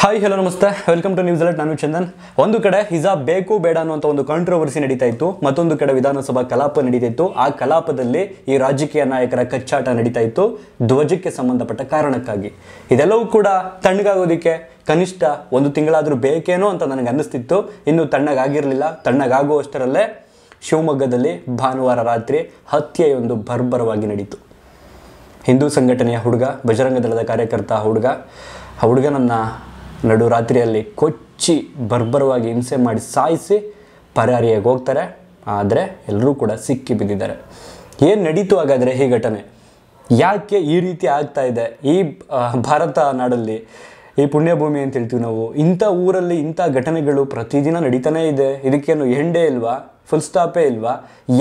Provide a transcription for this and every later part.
hi hello ನಮಸ್ತೆ welcome to news alert ನಾನು ಚಂದನ್ ಒಂದು ಕಡೆ ಹಿಜಾ ಬೇಕು ಬೇಡ ಅನ್ನುವಂಥ ಒಂದು ಕಾಂಟ್ರವರ್ಸಿ ನಡೀತಾ ಇತ್ತು ಮತ್ತೊಂದು ಕಡೆ ವಿಧಾನಸಭಾ ಕಲಾಪ ನಡೀತಾ ಇತ್ತು ಆ ಕಲಾಪದಲ್ಲಿ ಈ ರಾಜಕೀಯ ನಾಯಕರ ಕಚ್ಚಾಟ ನಡೀತಾ ಇತ್ತು ಧ್ವಜಕ್ಕೆ ಸಂಬಂಧಪಟ್ಟ ಕಾರಣಕ್ಕಾಗಿ ಇದೆಲ್ಲವೂ ಕೂಡ ತಣ್ಣಗಾಗೋದಕ್ಕೆ ಕನಿಷ್ಠ ಒಂದು ತಿಂಗಳಾದರೂ ಬೇಕೇನೋ ಅಂತ ನನಗೆ ಅನ್ನಿಸ್ತಿತ್ತು ಇನ್ನು ತಣ್ಣಗಾಗಿರಲಿಲ್ಲ ತಣ್ಣಗಾಗುವಷ್ಟರಲ್ಲೇ ಶಿವಮೊಗ್ಗದಲ್ಲಿ ಭಾನುವಾರ ರಾತ್ರಿ ಹತ್ಯೆಯೊಂದು ಬರ್ಬರವಾಗಿ ನಡೀತು ಹಿಂದೂ ಸಂಘಟನೆಯ ಹುಡುಗ ಬಜರಂಗ ದಳದ ಕಾರ್ಯಕರ್ತ ಹುಡುಗ ಆ ಹುಡುಗನನ್ನು ನಡು ರಾತ್ರಿಯಲ್ಲಿ ಕೊಚ್ಚಿ ಬರ್ಬರವಾಗಿ ಹಿಂಸೆ ಮಾಡಿ ಸಾಯಿಸಿ ಪರಾರಿಯಾಗಿ ಹೋಗ್ತಾರೆ ಆದರೆ ಎಲ್ಲರೂ ಕೂಡ ಸಿಕ್ಕಿ ಬಿದ್ದಿದ್ದಾರೆ ಏನು ನಡೀತು ಹಾಗಾದರೆ ಈ ಘಟನೆ ಯಾಕೆ ಈ ರೀತಿ ಆಗ್ತಾ ಇದೆ ಈ ಭಾರತ ನಾಡಲ್ಲಿ ಈ ಪುಣ್ಯಭೂಮಿ ಅಂತ ಹೇಳ್ತೀವಿ ನಾವು ಇಂಥ ಊರಲ್ಲಿ ಇಂಥ ಘಟನೆಗಳು ಪ್ರತಿದಿನ ನಡೀತಾನೇ ಇದೆ ಇದಕ್ಕೇನು ಹೆಂಡೇ ಇಲ್ವಾ ಫುಲ್ ಸ್ಟಾಪೇ ಇಲ್ವಾ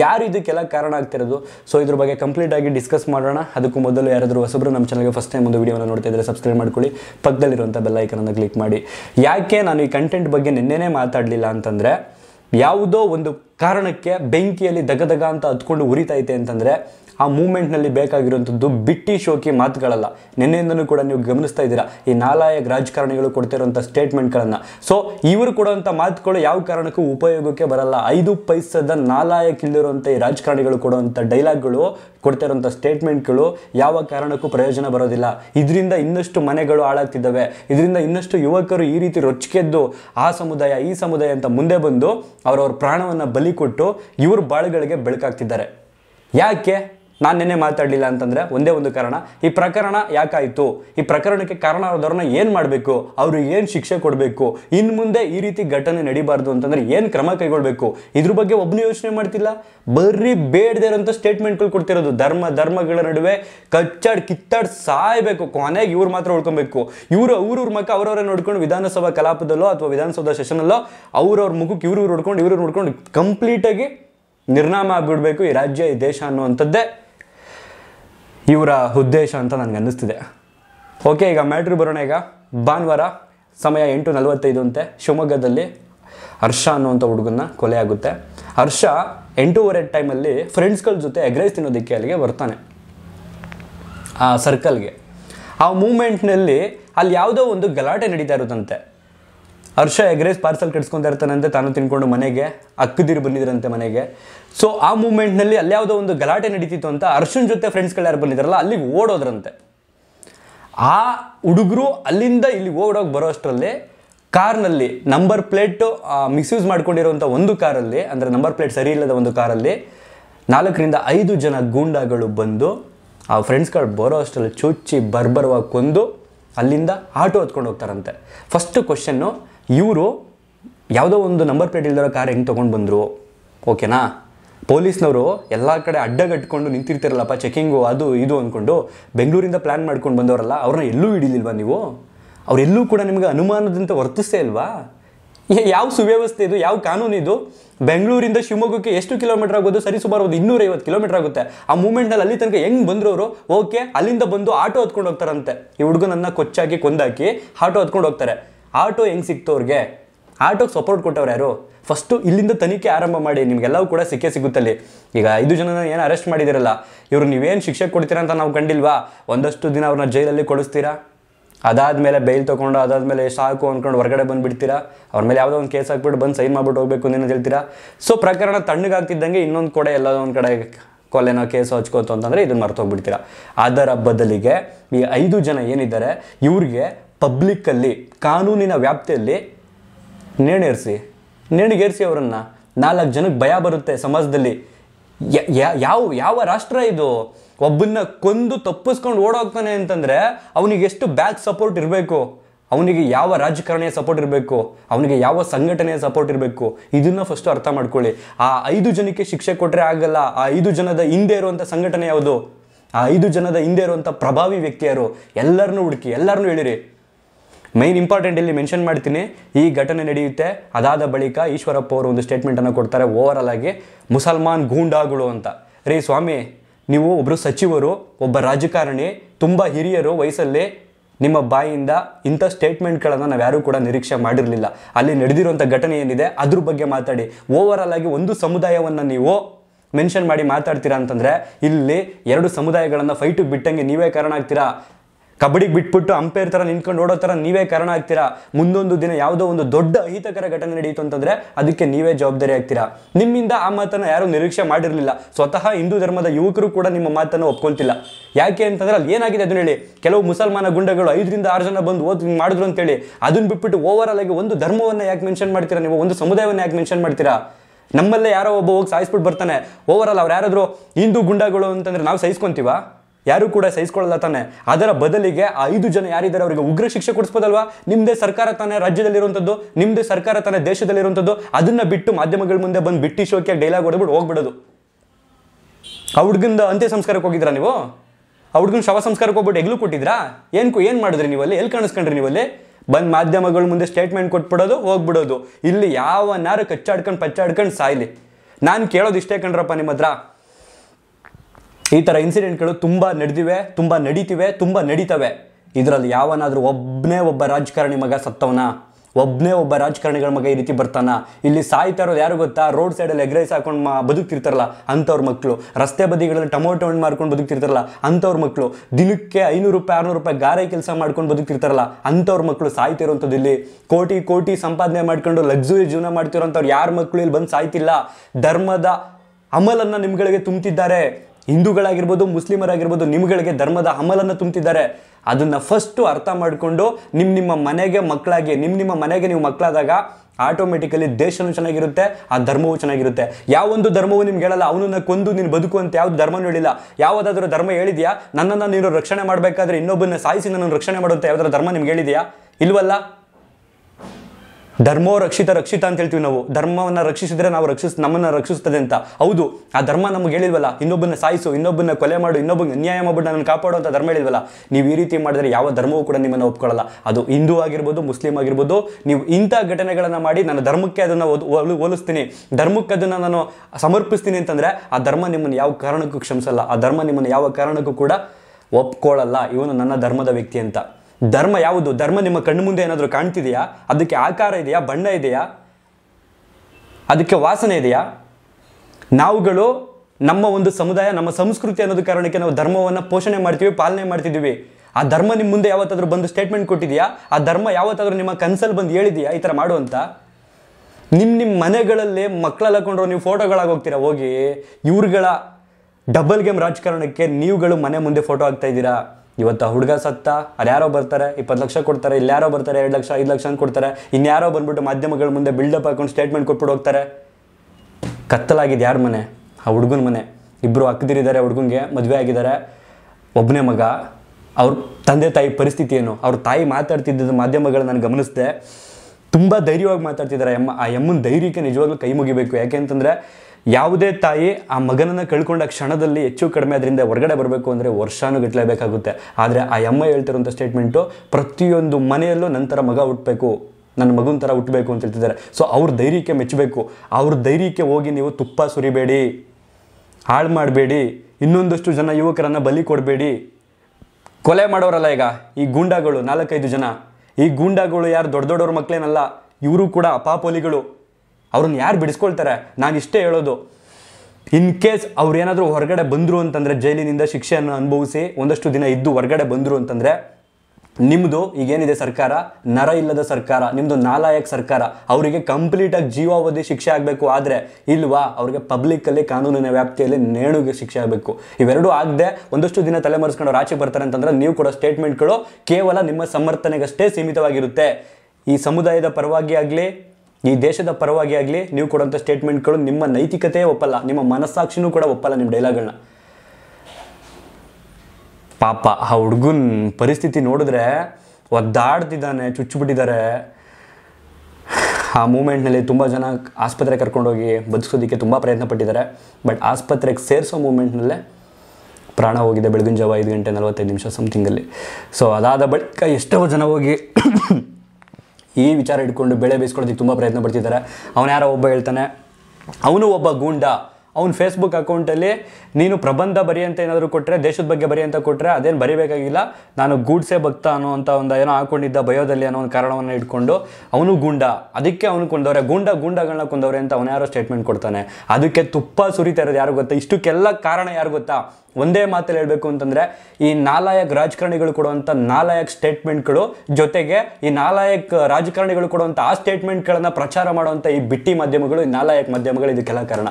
ಯಾರು ಇದಕ್ಕೆಲ್ಲ ಕಾರಣ ಆಗ್ತಿರೋದು ಸೊ ಇದ್ರ ಬಗ್ಗೆ ಕಂಪ್ಲೀಟಾಗಿ ಡಿಸ್ಕಸ್ ಮಾಡೋಣ ಅದಕ್ಕೂ ಮೊದಲು ಯಾರಾದರೂ ಹೊಸಬ್ರು ನಮ್ಮ ಚಾನಲ್ಗೆ ಫಸ್ಟ್ ಟೈಮ್ ಒಂದು ವೀಡಿಯೋನ ನೋಡ್ತಾ ಇದ್ದರೆ ಸಬ್ಸ್ಕ್ರೈಬ್ ಮಾಡ್ಕೊಳ್ಳಿ ಪಕ್ಕದಲ್ಲಿರುವಂಥ ಬೆಲ್ಲೈಕನನ್ನು ಕ್ಲಿಕ್ ಮಾಡಿ ಯಾಕೆ ನಾನು ಈ ಕಂಟೆಂಟ್ ಬಗ್ಗೆ ನಿನ್ನೆನೇ ಮಾತಾಡಲಿಲ್ಲ ಅಂತಂದರೆ ಯಾವುದೋ ಒಂದು ಕಾರಣಕ್ಕೆ ಬೆಂಕಿಯಲ್ಲಿ ದಗದಗ ಅಂತ ಹತ್ಕೊಂಡು ಉರಿತೈತೆ ಅಂತಂದರೆ ಆ ಮೂಮೆಂಟ್ನಲ್ಲಿ ಬೇಕಾಗಿರುವಂಥದ್ದು ಬಿಟ್ಟಿ ಶೋಕಿ ಮಾತುಗಳಲ್ಲ ನಿನ್ನೆಯಿಂದನೂ ಕೂಡ ನೀವು ಗಮನಿಸ್ತಾ ಇದ್ದೀರಾ ಈ ನಾಲಾಯಕ್ ರಾಜಕಾರಣಿಗಳು ಕೊಡ್ತಿರುವಂಥ ಸ್ಟೇಟ್ಮೆಂಟ್ಗಳನ್ನು ಸೊ ಇವರು ಕೊಡುವಂಥ ಮಾತುಗಳು ಯಾವ ಕಾರಣಕ್ಕೂ ಉಪಯೋಗಕ್ಕೆ ಬರಲ್ಲ ಐದು ಪೈಸದ ನಾಲಾಯಕ್ ಇಲ್ಲಿರುವಂಥ ಈ ರಾಜಕಾರಣಿಗಳು ಕೊಡುವಂಥ ಡೈಲಾಗ್ಗಳು ಕೊಡ್ತಿರುವಂಥ ಸ್ಟೇಟ್ಮೆಂಟ್ಗಳು ಯಾವ ಕಾರಣಕ್ಕೂ ಪ್ರಯೋಜನ ಬರೋದಿಲ್ಲ ಇದರಿಂದ ಇನ್ನಷ್ಟು ಮನೆಗಳು ಹಾಳಾಗ್ತಿದ್ದಾವೆ ಇದರಿಂದ ಇನ್ನಷ್ಟು ಯುವಕರು ಈ ರೀತಿ ರೊಚ್ಚಿಗೆದ್ದು ಆ ಸಮುದಾಯ ಈ ಸಮುದಾಯ ಅಂತ ಮುಂದೆ ಬಂದು ಅವರವ್ರ ಪ್ರಾಣವನ್ನು ಬಲಿ ಕೊಟ್ಟು ಇವ್ರ ಬಾಳುಗಳಿಗೆ ಬೆಳಕಾಗ್ತಿದ್ದಾರೆ ಯಾಕೆ ನಾನು ನಿನ್ನೆ ಮಾತಾಡಲಿಲ್ಲ ಅಂತಂದರೆ ಒಂದೇ ಒಂದು ಕಾರಣ ಈ ಪ್ರಕರಣ ಯಾಕಾಯಿತು ಈ ಪ್ರಕರಣಕ್ಕೆ ಕಾರಣ ಆದವ್ರನ್ನ ಏನು ಮಾಡಬೇಕು ಅವ್ರಿಗೆ ಏನು ಶಿಕ್ಷೆ ಕೊಡಬೇಕು ಇನ್ನು ಮುಂದೆ ಈ ರೀತಿ ಘಟನೆ ನಡೀಬಾರ್ದು ಅಂತಂದರೆ ಏನು ಕ್ರಮ ಕೈಗೊಳ್ಳಬೇಕು ಇದ್ರ ಬಗ್ಗೆ ಒಬ್ಬನು ಯೋಚನೆ ಮಾಡ್ತಿಲ್ಲ ಬರೀ ಬೇಡದೇ ಇರೋಂಥ ಸ್ಟೇಟ್ಮೆಂಟ್ಗಳು ಕೊಡ್ತಿರೋದು ಧರ್ಮ ಧರ್ಮಗಳ ನಡುವೆ ಕಚ್ಚಾಡ್ ಕಿತ್ತಾಡ್ ಸಾಯಬೇಕು ಕೊನೆಗೆ ಇವ್ರು ಮಾತ್ರ ಉಳ್ಕೊಬೇಕು ಇವರು ಅವ್ರವ್ರ ಮಕ್ಕ ಅವರವರೇ ನೋಡ್ಕೊಂಡು ವಿಧಾನಸಭಾ ಕಲಾಪದಲ್ಲೋ ಅಥವಾ ವಿಧಾನಸೌಧ ಸೆಷನಲ್ಲೋ ಅವ್ರವ್ರ ಮುಖಕ್ಕೆ ಇವ್ರು ನೋಡ್ಕೊಂಡು ಇವ್ರು ನೋಡ್ಕೊಂಡು ಕಂಪ್ಲೀಟಾಗಿ ನಿರ್ನಾಮ ಆಗ್ಬಿಡ್ಬೇಕು ಈ ರಾಜ್ಯ ಈ ದೇಶ ಅನ್ನುವಂಥದ್ದೇ ಇವರ ಉದ್ದೇಶ ಅಂತ ನನಗೆ ಅನ್ನಿಸ್ತಿದೆ ಓಕೆ ಈಗ ಮ್ಯಾಟ್ರ್ ಬರೋಣ ಈಗ ಭಾನುವಾರ ಸಮಯ ಎಂಟು ನಲವತ್ತೈದು ಅಂತೆ ಶಿವಮೊಗ್ಗದಲ್ಲಿ ಹರ್ಷ ಅನ್ನುವಂಥ ಹುಡುಗನ ಕೊಲೆ ಆಗುತ್ತೆ ಹರ್ಷ ಎಂಟೂವರೆ ಟೈಮಲ್ಲಿ ಫ್ರೆಂಡ್ಸ್ಗಳ ಜೊತೆ ಎಗ್ರೈಸ್ ತಿನ್ನೋದಕ್ಕೆ ಅಲ್ಲಿಗೆ ಬರ್ತಾನೆ ಆ ಸರ್ಕಲ್ಗೆ ಆ ಮೂಮೆಂಟ್ನಲ್ಲಿ ಅಲ್ಲಿ ಯಾವುದೋ ಒಂದು ಗಲಾಟೆ ನಡೀತಾ ಇರುತ್ತಂತೆ ಹರ್ಷ ಎಗ್ರೇಸ್ ಪಾರ್ಸಲ್ ಕಟ್ಸ್ಕೊಂತ ಇರ್ತಾನಂತೆ ತಾನು ತಿನ್ಕೊಂಡು ಮನೆಗೆ ಅಕ್ಕದಿರು ಬಂದಿದ್ರಂತೆ ಮನೆಗೆ ಸೊ ಆ ಮೂಮೆಂಟ್ನಲ್ಲಿ ಅಲ್ಯಾವುದೋ ಒಂದು ಗಲಾಟೆ ನಡೀತಿತ್ತು ಅಂತ ಅರ್ಶುನ್ ಜೊತೆ ಫ್ರೆಂಡ್ಸ್ಗಳು ಯಾರು ಬಂದಿದ್ದಾರಲ್ಲ ಅಲ್ಲಿಗೆ ಓಡೋದ್ರಂತೆ ಆ ಹುಡುಗರು ಅಲ್ಲಿಂದ ಇಲ್ಲಿ ಓಡೋಗಿ ಬರೋ ಅಷ್ಟರಲ್ಲಿ ಕಾರ್ನಲ್ಲಿ ನಂಬರ್ ಪ್ಲೇಟ್ ಮಿಸ್ಯೂಸ್ ಮಾಡ್ಕೊಂಡಿರುವಂಥ ಒಂದು ಕಾರಲ್ಲಿ ಅಂದರೆ ನಂಬರ್ ಪ್ಲೇಟ್ ಸರಿ ಇಲ್ಲದ ಒಂದು ಕಾರಲ್ಲಿ ನಾಲ್ಕರಿಂದ ಐದು ಜನ ಗೂಂಡಾಗಳು ಬಂದು ಆ ಫ್ರೆಂಡ್ಸ್ಗಳು ಬರೋ ಅಷ್ಟರಲ್ಲಿ ಚುಚ್ಚಿ ಬರ್ಬರವಾಗಿ ಕೊಂದು ಅಲ್ಲಿಂದ ಆಟೋ ಹೊತ್ಕೊಂಡು ಹೋಗ್ತಾರಂತೆ ಫಸ್ಟ್ ಕ್ವಶನ್ನು ಇವರು ಯಾವುದೋ ಒಂದು ನಂಬರ್ ಪ್ಲೇಟ್ ಇಲ್ದಿರೋ ಕಾರ್ ಹೆಂಗೆ ತೊಗೊಂಡು ಬಂದರು ಓಕೆನಾ ಪೊಲೀಸ್ನವರು ಎಲ್ಲ ಕಡೆ ಅಡ್ಡಗಟ್ಕೊಂಡು ನಿಂತಿರ್ತಿರಲ್ಲಪ್ಪ ಚೆಕಿಂಗು ಅದು ಇದು ಅಂದ್ಕೊಂಡು ಬೆಂಗಳೂರಿಂದ ಪ್ಲ್ಯಾನ್ ಮಾಡ್ಕೊಂಡು ಬಂದವರಲ್ಲ ಅವ್ರನ್ನ ಎಲ್ಲೂ ಹಿಡಿಲಿಲ್ವಾ ನೀವು ಅವರೆಲ್ಲೂ ಕೂಡ ನಿಮಗೆ ಅನುಮಾನದಂತ ವರ್ತಿಸ್ತೇ ಇಲ್ವಾ ಯಾವ ಸುವ್ಯವಸ್ಥೆ ಇದು ಯಾವ ಕಾನೂನು ಇದು ಬೆಂಗಳೂರಿಂದ ಶಿವಮೊಗ್ಗಕ್ಕೆ ಎಷ್ಟು ಕಿಲೋಮೀಟರ್ ಆಗೋದು ಸರಿ ಸುಮಾರು ಒಂದು ಇನ್ನೂರೈವತ್ತು ಕಿಲೋಮೀಟರ್ ಆಗುತ್ತೆ ಆ ಮೂಮೆಂಟ್ನಲ್ಲಿ ಅಲ್ಲಿ ತನಕ ಹೆಂಗೆ ಬಂದರು ಅವರು ಓಕೆ ಅಲ್ಲಿಂದ ಬಂದು ಆಟೋ ಹತ್ಕೊಂಡು ಹೋಗ್ತಾರಂತೆ ಈ ಹುಡುಗನನ್ನು ಕೊಚ್ಚಾಕಿ ಕೊಂದಾಕಿ ಆಟೋ ಹತ್ಕೊಂಡು ಹೋಗ್ತಾರೆ ಆಟೋ ಹೆಂಗೆ ಸಿಕ್ತು ಅವ್ರಿಗೆ ಆಟೋಗೆ ಸಪೋರ್ಟ್ ಕೊಟ್ಟವ್ರು ಯಾರು ಫಸ್ಟು ಇಲ್ಲಿಂದ ತನಿಖೆ ಆರಂಭ ಮಾಡಿ ನಿಮಗೆಲ್ಲವೂ ಕೂಡ ಸಿಕ್ಕೇ ಸಿಗುತ್ತಲ್ಲಿ ಈಗ ಐದು ಜನನ ಏನು ಅರೆಸ್ಟ್ ಮಾಡಿದಿರಲ್ಲ ಇವರು ನೀವೇನು ಶಿಕ್ಷೆ ಕೊಡ್ತೀರಾ ಅಂತ ನಾವು ಕಂಡಿಲ್ವಾ ಒಂದಷ್ಟು ದಿನ ಅವ್ರನ್ನ ಜೈಲಲ್ಲಿ ಕೊಡಿಸ್ತೀರಾ ಮೇಲೆ ಬೈಲ್ ತೊಗೊಂಡು ಮೇಲೆ ಸಾಕು ಅಂದ್ಕೊಂಡು ಹೊರಗಡೆ ಬಂದುಬಿಡ್ತೀರಾ ಅವ್ರ ಮೇಲೆ ಯಾವುದೋ ಒಂದು ಕೇಸ್ ಹಾಕ್ಬಿಟ್ಟು ಬಂದು ಸೈನ್ ಮಾಡ್ಬಿಟ್ಟು ಹೋಗಬೇಕು ಅಂತ ಹೇಳ್ತೀರಾ ಸೊ ಪ್ರಕರಣ ತಣ್ಣಗಾಗ್ತಿದ್ದಂಗೆ ಇನ್ನೊಂದು ಕಡೆ ಎಲ್ಲದೋ ಒಂದು ಕಡೆ ಕೊಲೆನೋ ಕೇಸು ಹಚ್ಕೋತು ಅಂತಂದರೆ ಇದನ್ನು ಮರ್ತೋಗ್ಬಿಡ್ತೀರಾ ಅದರ ಬದಲಿಗೆ ಈ ಐದು ಜನ ಏನಿದ್ದಾರೆ ಇವ್ರಿಗೆ ಪಬ್ಲಿಕ್ಕಲ್ಲಿ ಕಾನೂನಿನ ವ್ಯಾಪ್ತಿಯಲ್ಲಿ ನೇಣೇರಿಸಿ ನೇಣಿಗೇರಿಸಿ ಅವರನ್ನು ನಾಲ್ಕು ಜನಕ್ಕೆ ಭಯ ಬರುತ್ತೆ ಸಮಾಜದಲ್ಲಿ ಯಾವ ಯಾವ ರಾಷ್ಟ್ರ ಇದು ಒಬ್ಬನ್ನ ಕೊಂದು ತಪ್ಪಿಸ್ಕೊಂಡು ಓಡೋಗ್ತಾನೆ ಅಂತಂದರೆ ಅವನಿಗೆ ಎಷ್ಟು ಬ್ಯಾಕ್ ಸಪೋರ್ಟ್ ಇರಬೇಕು ಅವನಿಗೆ ಯಾವ ರಾಜಕಾರಣಿಯ ಸಪೋರ್ಟ್ ಇರಬೇಕು ಅವನಿಗೆ ಯಾವ ಸಂಘಟನೆಯ ಸಪೋರ್ಟ್ ಇರಬೇಕು ಇದನ್ನು ಫಸ್ಟು ಅರ್ಥ ಮಾಡ್ಕೊಳ್ಳಿ ಆ ಐದು ಜನಕ್ಕೆ ಶಿಕ್ಷೆ ಕೊಟ್ಟರೆ ಆಗಲ್ಲ ಆ ಐದು ಜನದ ಹಿಂದೆ ಇರುವಂಥ ಸಂಘಟನೆ ಯಾವುದು ಆ ಐದು ಜನದ ಹಿಂದೆ ಇರುವಂಥ ಪ್ರಭಾವಿ ವ್ಯಕ್ತಿಯರು ಎಲ್ಲರನ್ನೂ ಹುಡುಕಿ ಎಲ್ಲರನ್ನೂ ಹೇಳಿರಿ ಮೈನ್ ಇಂಪಾರ್ಟೆಂಟ್ ಇಲ್ಲಿ ಮೆನ್ಷನ್ ಮಾಡ್ತೀನಿ ಈ ಘಟನೆ ನಡೆಯುತ್ತೆ ಅದಾದ ಬಳಿಕ ಈಶ್ವರಪ್ಪ ಅವರು ಒಂದು ಸ್ಟೇಟ್ಮೆಂಟನ್ನು ಕೊಡ್ತಾರೆ ಓವರಾಲ್ ಆಗಿ ಮುಸಲ್ಮಾನ್ ಗೂಂಡಾಗಳು ಅಂತ ರೀ ಸ್ವಾಮಿ ನೀವು ಒಬ್ಬರು ಸಚಿವರು ಒಬ್ಬ ರಾಜಕಾರಣಿ ತುಂಬ ಹಿರಿಯರು ವಯಸ್ಸಲ್ಲಿ ನಿಮ್ಮ ಬಾಯಿಂದ ಇಂಥ ಸ್ಟೇಟ್ಮೆಂಟ್ಗಳನ್ನು ನಾವು ಯಾರೂ ಕೂಡ ನಿರೀಕ್ಷೆ ಮಾಡಿರಲಿಲ್ಲ ಅಲ್ಲಿ ನಡೆದಿರುವಂಥ ಘಟನೆ ಏನಿದೆ ಅದ್ರ ಬಗ್ಗೆ ಮಾತಾಡಿ ಓವರಾಲ್ ಆಗಿ ಒಂದು ಸಮುದಾಯವನ್ನು ನೀವು ಮೆನ್ಷನ್ ಮಾಡಿ ಮಾತಾಡ್ತೀರಾ ಅಂತಂದರೆ ಇಲ್ಲಿ ಎರಡು ಸಮುದಾಯಗಳನ್ನು ಫೈಟಿಗೆ ಬಿಟ್ಟಂಗೆ ನೀವೇ ಕಾರಣ ಆಗ್ತೀರಾ ಕಬಡ್ಡಿಗೆ ಬಿಟ್ಬಿಟ್ಟು ಅಂಪೇರ್ ಥರ ನಿಂತ್ಕೊಂಡು ಓಡೋ ಥರ ನೀವೇ ಕಾರಣ ಆಗ್ತೀರಾ ಮುಂದೊಂದು ದಿನ ಯಾವುದೋ ಒಂದು ದೊಡ್ಡ ಅಹಿತಕರ ಘಟನೆ ನಡೆಯಿತು ಅಂತಂದರೆ ಅದಕ್ಕೆ ನೀವೇ ಜವಾಬ್ದಾರಿ ಆಗ್ತೀರಾ ನಿಮ್ಮಿಂದ ಆ ಮಾತನ್ನು ಯಾರೂ ನಿರೀಕ್ಷೆ ಮಾಡಿರಲಿಲ್ಲ ಸ್ವತಃ ಹಿಂದೂ ಧರ್ಮದ ಯುವಕರು ಕೂಡ ನಿಮ್ಮ ಮಾತನ್ನು ಒಪ್ಕೊಳ್ತಿಲ್ಲ ಯಾಕೆ ಅಂತಂದ್ರೆ ಅಲ್ಲಿ ಏನಾಗಿದೆ ಅದನ್ನ ಹೇಳಿ ಕೆಲವು ಮುಸಲ್ಮಾನ ಗುಂಡಗಳು ಐದರಿಂದ ಆರು ಜನ ಬಂದು ಓದ್ ಮಾಡಿದ್ರು ಅಂತೇಳಿ ಅದನ್ನ ಬಿಟ್ಬಿಟ್ಟು ಓವರ್ ಆಗಿ ಒಂದು ಧರ್ಮವನ್ನು ಯಾಕೆ ಮೆನ್ಷನ್ ಮಾಡ್ತೀರಾ ನೀವು ಒಂದು ಸಮುದಾಯವನ್ನು ಯಾಕೆ ಮೆನ್ಷನ್ ಮಾಡ್ತೀರಾ ನಮ್ಮಲ್ಲೇ ಯಾರೋ ಒಬ್ಬ ಹೋಗಿ ಸಾಯಿಸ್ಬಿಟ್ಟು ಬರ್ತಾನೆ ಓವರ್ ಆಲ್ ಅವ್ರು ಯಾರಾದರೂ ಹಿಂದೂ ಗುಂಡಗಳು ಅಂತಂದ್ರೆ ನಾವು ಸಹಿಸ್ಕೊಂತೀವ ಯಾರು ಕೂಡ ಸಹಿಸ್ಕೊಳ್ಳಲ್ಲ ತಾನೆ ಅದರ ಬದಲಿಗೆ ಐದು ಜನ ಯಾರಿದ್ದಾರೆ ಅವರಿಗೆ ಉಗ್ರ ಶಿಕ್ಷೆ ಕೊಡಿಸ್ಬೋದಲ್ವಾ ನಿಮ್ಮದೇ ಸರ್ಕಾರ ತಾನೇ ರಾಜ್ಯದಲ್ಲಿರುವಂಥದ್ದು ನಿಮ್ಮದೇ ಸರ್ಕಾರ ತಾನೇ ದೇಶದಲ್ಲಿರುವಂಥದ್ದು ಅದನ್ನ ಬಿಟ್ಟು ಮಾಧ್ಯಮಗಳ ಮುಂದೆ ಬಂದು ಬಿಟ್ಟಿ ಶೋಕೆ ಡೈಲಾಗ್ ಹೊಡೆದ್ಬಿಟ್ಟು ಹೋಗ್ಬಿಡೋದು ಆ ಹುಡುಗಿಂದ ಅಂತ್ಯ ಸಂಸ್ಕಾರಕ್ಕೆ ಹೋಗಿದ್ರಾ ನೀವು ಆ ಹುಡುಗನ ಶವ ಸಂಸ್ಕಾರಕ್ಕೆ ಹೋಗ್ಬಿಟ್ಟು ಹೆಗ್ಲು ಕೊಟ್ಟಿದ್ರಾ ಏನು ಏನು ಮಾಡಿದ್ರಿ ನೀವಲ್ಲಿ ಎಲ್ಲಿ ಕಾಣಿಸ್ಕೊಂಡ್ರಿ ನೀವಲ್ಲಿ ಬಂದು ಮಾಧ್ಯಮಗಳ ಮುಂದೆ ಸ್ಟೇಟ್ಮೆಂಟ್ ಕೊಟ್ಬಿಡೋದು ಹೋಗ್ಬಿಡೋದು ಇಲ್ಲಿ ಯಾವ ನಾರು ಕಚ್ಚಾಡ್ಕೊಂಡು ಪಚ್ಚಾಡ್ಕೊಂಡು ಸಾಯ್ಲಿ ನಾನು ಕೇಳೋದು ಇಷ್ಟೇ ಕಣ್ರಪ್ಪ ನಿಮ್ಮ ಹತ್ರ ಈ ಥರ ಇನ್ಸಿಡೆಂಟ್ಗಳು ತುಂಬ ನಡೆದಿವೆ ತುಂಬ ನಡೀತಿವೆ ತುಂಬ ನಡೀತವೆ ಇದರಲ್ಲಿ ಯಾವನಾದರೂ ಒಬ್ಬನೇ ಒಬ್ಬ ರಾಜಕಾರಣಿ ಮಗ ಸತ್ತವನ ಒಬ್ಬನೇ ಒಬ್ಬ ರಾಜಕಾರಣಿಗಳ ಮಗ ಈ ರೀತಿ ಬರ್ತಾನ ಇಲ್ಲಿ ಸಾಯ್ತಾ ಇರೋದು ಯಾರು ಗೊತ್ತಾ ರೋಡ್ ಸೈಡಲ್ಲಿ ಎಗ್ರೈಸ್ ಹಾಕೊಂಡು ಮಾ ಬದುಕ್ತಿರ್ತಾರಲ್ಲ ಅಂಥವ್ರ ಮಕ್ಕಳು ರಸ್ತೆ ಬದಿಗಳಲ್ಲಿ ಟೊಮೊಟೊ ಹಣ್ಣು ಮಾರ್ಕೊಂಡು ಬದುಕ್ತಿರ್ತಾರಲ್ಲ ಅಂಥವ್ರ ಮಕ್ಕಳು ದಿನಕ್ಕೆ ಐನೂರು ರೂಪಾಯಿ ಆರುನೂರು ರೂಪಾಯಿ ಗಾರೆ ಕೆಲಸ ಮಾಡ್ಕೊಂಡು ಬದುಕ್ತಿರ್ತಾರಲ್ಲ ಅಂಥವ್ರ ಮಕ್ಕಳು ಸಾಯ್ತಿರೋಂಥದ್ದು ಇಲ್ಲಿ ಕೋಟಿ ಕೋಟಿ ಸಂಪಾದನೆ ಮಾಡ್ಕೊಂಡು ಲಕ್ಸುರಿ ಜೀವನ ಮಾಡ್ತಿರೋಂಥವ್ರು ಯಾರ ಮಕ್ಕಳು ಇಲ್ಲಿ ಬಂದು ಸಾಯ್ತಿಲ್ಲ ಧರ್ಮದ ಅಮಲನ್ನು ನಿಮ್ಗಳಿಗೆ ತುಂಬುತ್ತಿದ್ದಾರೆ ಹಿಂದೂಗಳಾಗಿರ್ಬೋದು ಮುಸ್ಲಿಮರಾಗಿರ್ಬೋದು ನಿಮ್ಗಳಿಗೆ ಧರ್ಮದ ಅಮಲನ್ನು ತುಂಬ್ತಿದ್ದಾರೆ ಅದನ್ನು ಫಸ್ಟು ಅರ್ಥ ಮಾಡಿಕೊಂಡು ನಿಮ್ಮ ನಿಮ್ಮ ಮನೆಗೆ ಮಕ್ಕಳಾಗಿ ನಿಮ್ಮ ನಿಮ್ಮ ಮನೆಗೆ ನೀವು ಮಕ್ಕಳಾದಾಗ ಆಟೋಮೆಟಿಕಲಿ ದೇಶನೂ ಚೆನ್ನಾಗಿರುತ್ತೆ ಆ ಧರ್ಮವೂ ಚೆನ್ನಾಗಿರುತ್ತೆ ಯಾವೊಂದು ಧರ್ಮವೂ ನಿಮ್ಗೆ ಹೇಳಲ್ಲ ಅವನನ್ನು ಕೊಂದು ನೀನು ಬದುಕು ಅಂತ ಯಾವ್ದು ಧರ್ಮನೂ ಹೇಳಿಲ್ಲ ಯಾವುದಾದ್ರೂ ಧರ್ಮ ಹೇಳಿದೆಯಾ ನನ್ನನ್ನು ನೀನು ರಕ್ಷಣೆ ಮಾಡಬೇಕಾದ್ರೆ ಇನ್ನೊಬ್ಬನ ಸಾಯಿಸಿ ನನ್ನನ್ನು ರಕ್ಷಣೆ ಮಾಡುತ್ತೆ ಯಾವುದಾದ್ರೂ ಧರ್ಮ ನಿಮ್ಗೆ ಹೇಳಿದೆಯಾ ಇಲ್ವಲ್ಲ ಧರ್ಮೋ ರಕ್ಷಿತ ರಕ್ಷಿತ ಅಂತ ಹೇಳ್ತೀವಿ ನಾವು ಧರ್ಮವನ್ನು ರಕ್ಷಿಸಿದ್ರೆ ನಾವು ರಕ್ಷಿಸ್ ನಮ್ಮನ್ನು ರಕ್ಷಿಸ್ತದೆ ಅಂತ ಹೌದು ಆ ಧರ್ಮ ನಮ್ಗೆ ಹೇಳಿಲ್ವಲ್ಲ ಇನ್ನೊಬ್ಬನ ಸಾಯಿಸು ಇನ್ನೊಬ್ಬನ ಕೊಲೆ ಮಾಡು ಇನ್ನೊಬ್ಬನ ಅನ್ಯಾಯ ಮಾಡ್ಬಿಟ್ಟು ನನ್ನ ಕಾಪಾಡು ಅಂತ ಧರ್ಮ ಹೇಳಿದ್ವಲ್ಲ ನೀವು ಈ ರೀತಿ ಮಾಡಿದ್ರೆ ಯಾವ ಧರ್ಮವೂ ಕೂಡ ನಿಮ್ಮನ್ನು ಒಪ್ಕೊಳ್ಳಲ್ಲ ಅದು ಹಿಂದೂ ಆಗಿರ್ಬೋದು ಮುಸ್ಲಿಂ ಆಗಿರ್ಬೋದು ನೀವು ಇಂಥ ಘಟನೆಗಳನ್ನು ಮಾಡಿ ನನ್ನ ಧರ್ಮಕ್ಕೆ ಅದನ್ನು ಹೋಲಿಸ್ತೀನಿ ಧರ್ಮಕ್ಕೆ ಅದನ್ನು ನಾನು ಸಮರ್ಪಿಸ್ತೀನಿ ಅಂತಂದರೆ ಆ ಧರ್ಮ ನಿಮ್ಮನ್ನು ಯಾವ ಕಾರಣಕ್ಕೂ ಕ್ಷಮಿಸಲ್ಲ ಆ ಧರ್ಮ ನಿಮ್ಮನ್ನು ಯಾವ ಕಾರಣಕ್ಕೂ ಕೂಡ ಒಪ್ಕೊಳ್ಳಲ್ಲ ಇವನು ನನ್ನ ಧರ್ಮದ ವ್ಯಕ್ತಿ ಅಂತ ಧರ್ಮ ಯಾವುದು ಧರ್ಮ ನಿಮ್ಮ ಕಣ್ಣು ಮುಂದೆ ಏನಾದರೂ ಕಾಣ್ತಿದೆಯಾ ಅದಕ್ಕೆ ಆಕಾರ ಇದೆಯಾ ಬಣ್ಣ ಇದೆಯಾ ಅದಕ್ಕೆ ವಾಸನೆ ಇದೆಯಾ ನಾವುಗಳು ನಮ್ಮ ಒಂದು ಸಮುದಾಯ ನಮ್ಮ ಸಂಸ್ಕೃತಿ ಅನ್ನೋದು ಕಾರಣಕ್ಕೆ ನಾವು ಧರ್ಮವನ್ನು ಪೋಷಣೆ ಮಾಡ್ತೀವಿ ಪಾಲನೆ ಮಾಡ್ತಿದ್ದೀವಿ ಆ ಧರ್ಮ ನಿಮ್ಮ ಮುಂದೆ ಯಾವತ್ತಾದರೂ ಬಂದು ಸ್ಟೇಟ್ಮೆಂಟ್ ಕೊಟ್ಟಿದೆಯಾ ಆ ಧರ್ಮ ಯಾವತ್ತಾದರೂ ನಿಮ್ಮ ಕನ್ಸಲ್ಲಿ ಬಂದು ಹೇಳಿದೆಯಾ ಈ ಥರ ಮಾಡುವಂತ ನಿಮ್ಮ ನಿಮ್ಮ ಮನೆಗಳಲ್ಲಿ ಮಕ್ಕಳೆಲ್ಲ ಕೊಂಡ್ರು ನೀವು ಫೋಟೋಗಳಾಗಿ ಹೋಗ್ತೀರಾ ಹೋಗಿ ಇವ್ರುಗಳ ಡಬಲ್ ಗೇಮ್ ರಾಜಕಾರಣಕ್ಕೆ ನೀವುಗಳು ಮನೆ ಮುಂದೆ ಫೋಟೋ ಹಾಕ್ತಾ ಇದ್ದೀರಾ ಇವತ್ತು ಹುಡುಗ ಸತ್ತ ಯಾರೋ ಬರ್ತಾರೆ ಇಪ್ಪತ್ತು ಲಕ್ಷ ಕೊಡ್ತಾರೆ ಇಲ್ಲಾರೋ ಬರ್ತಾರೆ ಎರಡು ಲಕ್ಷ ಐದು ಲಕ್ಷ ಅಂತ ಕೊಡ್ತಾರೆ ಇನ್ಯಾರೋ ಬಂದ್ಬಿಟ್ಟು ಮಾಧ್ಯಮಗಳ ಮುಂದೆ ಬಿಲ್ಡಪ್ ಹಾಕೊಂಡು ಸ್ಟೇಟ್ಮೆಂಟ್ ಕೊಟ್ಬಿಟ್ಟು ಹೋಗ್ತಾರೆ ಕತ್ತಲಾಗಿದೆ ಯಾರ ಮನೆ ಆ ಹುಡುಗನ ಮನೆ ಇಬ್ಬರು ಅಕ್ಕದಿರಿದ್ದಾರೆ ಹುಡುಗನಿಗೆ ಮದುವೆ ಆಗಿದ್ದಾರೆ ಒಬ್ಬನೇ ಮಗ ಅವ್ರ ತಂದೆ ತಾಯಿ ಪರಿಸ್ಥಿತಿ ಏನು ಅವ್ರ ತಾಯಿ ಮಾತಾಡ್ತಿದ್ದ ಮಾಧ್ಯಮಗಳು ನಾನು ಗಮನಿಸಿದೆ ತುಂಬ ಧೈರ್ಯವಾಗಿ ಮಾತಾಡ್ತಿದ್ದಾರೆ ಎಮ್ಮ ಆ ಎಮ್ಮನ ಧೈರ್ಯಕ್ಕೆ ನಿಜವಾಗ್ಲೂ ಕೈ ಮುಗಿಬೇಕು ಯಾಕೆ ಅಂತಂದರೆ ಯಾವುದೇ ತಾಯಿ ಆ ಮಗನನ್ನು ಕಳ್ಕೊಂಡ ಕ್ಷಣದಲ್ಲಿ ಹೆಚ್ಚು ಕಡಿಮೆ ಅದರಿಂದ ಹೊರಗಡೆ ಬರಬೇಕು ಅಂದರೆ ಗಟ್ಟಲೇ ಬೇಕಾಗುತ್ತೆ ಆದರೆ ಆ ಅಮ್ಮ ಹೇಳ್ತಿರುವಂಥ ಸ್ಟೇಟ್ಮೆಂಟು ಪ್ರತಿಯೊಂದು ಮನೆಯಲ್ಲೂ ನಂತರ ಮಗ ಹುಟ್ಟಬೇಕು ನನ್ನ ಮಗುನ ಥರ ಹುಟ್ಟಬೇಕು ಅಂತ ಹೇಳ್ತಿದ್ದಾರೆ ಸೊ ಅವ್ರ ಧೈರ್ಯಕ್ಕೆ ಮೆಚ್ಚಬೇಕು ಅವ್ರ ಧೈರ್ಯಕ್ಕೆ ಹೋಗಿ ನೀವು ತುಪ್ಪ ಸುರಿಬೇಡಿ ಹಾಳು ಮಾಡಬೇಡಿ ಇನ್ನೊಂದಷ್ಟು ಜನ ಯುವಕರನ್ನು ಬಲಿ ಕೊಡಬೇಡಿ ಕೊಲೆ ಮಾಡೋರಲ್ಲ ಈಗ ಈ ಗೂಂಡಾಗಳು ನಾಲ್ಕೈದು ಜನ ಈ ಗೂಂಡಾಗಳು ಯಾರು ದೊಡ್ಡ ದೊಡ್ಡವ್ರ ಮಕ್ಕಳೇನಲ್ಲ ಇವರು ಕೂಡ ಅಪಾಪೊಲಿಗಳು ಅವ್ರನ್ನ ಯಾರು ಬಿಡಿಸ್ಕೊಳ್ತಾರೆ ನಾನು ಇಷ್ಟೇ ಹೇಳೋದು ಇನ್ ಕೇಸ್ ಅವ್ರು ಏನಾದರೂ ಹೊರಗಡೆ ಬಂದರು ಅಂತಂದರೆ ಜೈಲಿನಿಂದ ಶಿಕ್ಷೆಯನ್ನು ಅನುಭವಿಸಿ ಒಂದಷ್ಟು ದಿನ ಇದ್ದು ಹೊರಗಡೆ ಬಂದರು ಅಂತಂದರೆ ನಿಮ್ಮದು ಈಗೇನಿದೆ ಸರ್ಕಾರ ನರ ಇಲ್ಲದ ಸರ್ಕಾರ ನಿಮ್ಮದು ನಾಲಾಯಕ್ ಸರ್ಕಾರ ಅವರಿಗೆ ಕಂಪ್ಲೀಟಾಗಿ ಜೀವಾವಧಿ ಶಿಕ್ಷೆ ಆಗಬೇಕು ಆದರೆ ಇಲ್ವಾ ಅವ್ರಿಗೆ ಪಬ್ಲಿಕ್ಕಲ್ಲಿ ಕಾನೂನಿನ ವ್ಯಾಪ್ತಿಯಲ್ಲಿ ನೇಣುಗೆ ಶಿಕ್ಷೆ ಆಗಬೇಕು ಇವೆರಡೂ ಆಗದೆ ಒಂದಷ್ಟು ದಿನ ತಲೆಮರೆಸ್ಕೊಂಡು ಆಚೆ ಬರ್ತಾರೆ ಅಂತಂದರೆ ನೀವು ಕೂಡ ಸ್ಟೇಟ್ಮೆಂಟ್ಗಳು ಕೇವಲ ನಿಮ್ಮ ಸಮರ್ಥನೆಗಷ್ಟೇ ಸೀಮಿತವಾಗಿರುತ್ತೆ ಈ ಸಮುದಾಯದ ಪರವಾಗಿ ಆಗಲಿ ಈ ದೇಶದ ಪರವಾಗಿ ಆಗಲಿ ನೀವು ಕೊಡುವಂಥ ಸ್ಟೇಟ್ಮೆಂಟ್ಗಳು ನಿಮ್ಮ ನೈತಿಕತೆ ಒಪ್ಪಲ್ಲ ನಿಮ್ಮ ಮನಸ್ಸಾಕ್ಷಿನೂ ಕೂಡ ಒಪ್ಪಲ್ಲ ನಿಮ್ಮ ಡೈಲಾಗ್ಗಳನ್ನ ಪಾಪ ಆ ಹುಡುಗನ್ ಪರಿಸ್ಥಿತಿ ನೋಡಿದ್ರೆ ಒದ್ದಾಡ್ತಿದ್ದಾನೆ ಚುಚ್ಚುಬಿಟ್ಟಿದ್ದಾರೆ ಆ ಮೂಮೆಂಟ್ನಲ್ಲಿ ತುಂಬ ಜನ ಆಸ್ಪತ್ರೆಗೆ ಕರ್ಕೊಂಡೋಗಿ ಬದುಕೋದಕ್ಕೆ ತುಂಬ ಪ್ರಯತ್ನ ಪಟ್ಟಿದ್ದಾರೆ ಬಟ್ ಆಸ್ಪತ್ರೆಗೆ ಸೇರಿಸೋ ಮೂಮೆಂಟ್ನಲ್ಲೇ ಪ್ರಾಣ ಹೋಗಿದೆ ಬೆಳಗಿನ ಜಾವ ಐದು ಗಂಟೆ ನಲವತ್ತೈದು ನಿಮಿಷ ಸಮಥಿಂಗಲ್ಲಿ ಸೊ ಅದಾದ ಬಳಿಕ ಎಷ್ಟೋ ಜನ ಹೋಗಿ ಈ ವಿಚಾರ ಇಟ್ಕೊಂಡು ಬೆಳೆ ಬೇಯಿಸ್ಕೊಳ್ಳೋದಕ್ಕೆ ತುಂಬ ಪ್ರಯತ್ನ ಪಡ್ತಿದ್ದಾರೆ ಅವನು ಯಾರೋ ಒಬ್ಬ ಹೇಳ್ತಾನೆ ಅವನು ಒಬ್ಬ ಗೂಂಡ ಅವ್ನು ಫೇಸ್ಬುಕ್ ಅಕೌಂಟಲ್ಲಿ ನೀನು ಪ್ರಬಂಧ ಬರಿ ಅಂತ ಏನಾದರೂ ಕೊಟ್ಟರೆ ದೇಶದ ಬಗ್ಗೆ ಬರಿ ಅಂತ ಕೊಟ್ಟರೆ ಅದೇನು ಬರಿಬೇಕಾಗಿಲ್ಲ ನಾನು ಗೂಡ್ಸೆ ಭಕ್ತ ಅನ್ನೋ ಅಂತ ಒಂದು ಏನೋ ಹಾಕೊಂಡಿದ್ದ ಭಯೋದಲ್ಲಿ ಅನ್ನೋ ಒಂದು ಕಾರಣವನ್ನು ಇಟ್ಕೊಂಡು ಅವನು ಗೂಂಡ ಅದಕ್ಕೆ ಅವನು ಕೊಂದವ್ರೆ ಗೂಂಡ ಗೂಂಡಗಳನ್ನ ಕೊಂದವ್ರೆ ಅಂತ ಅವನು ಯಾರೋ ಸ್ಟೇಟ್ಮೆಂಟ್ ಕೊಡ್ತಾನೆ ಅದಕ್ಕೆ ತುಪ್ಪ ಸುರಿತಾ ಇರೋದು ಯಾರು ಗೊತ್ತಾ ಇಷ್ಟಕ್ಕೆಲ್ಲ ಕಾರಣ ಯಾರು ಗೊತ್ತಾ ಒಂದೇ ಮಾತಲ್ಲಿ ಹೇಳಬೇಕು ಅಂತಂದರೆ ಈ ನಾಲಾಯಕ್ ರಾಜಕಾರಣಿಗಳು ಕೊಡುವಂಥ ನಾಲಾಯಕ್ ಸ್ಟೇಟ್ಮೆಂಟ್ಗಳು ಜೊತೆಗೆ ಈ ನಾಲಾಯಕ್ ರಾಜಕಾರಣಿಗಳು ಕೊಡುವಂಥ ಆ ಸ್ಟೇಟ್ಮೆಂಟ್ಗಳನ್ನು ಪ್ರಚಾರ ಮಾಡುವಂಥ ಈ ಬಿಟ್ಟಿ ಮಾಧ್ಯಮಗಳು ಈ ನಾಲಾಯಕ್ ಮಾಧ್ಯಮಗಳು ಇದಕ್ಕೆಲ್ಲ ಕಾರಣ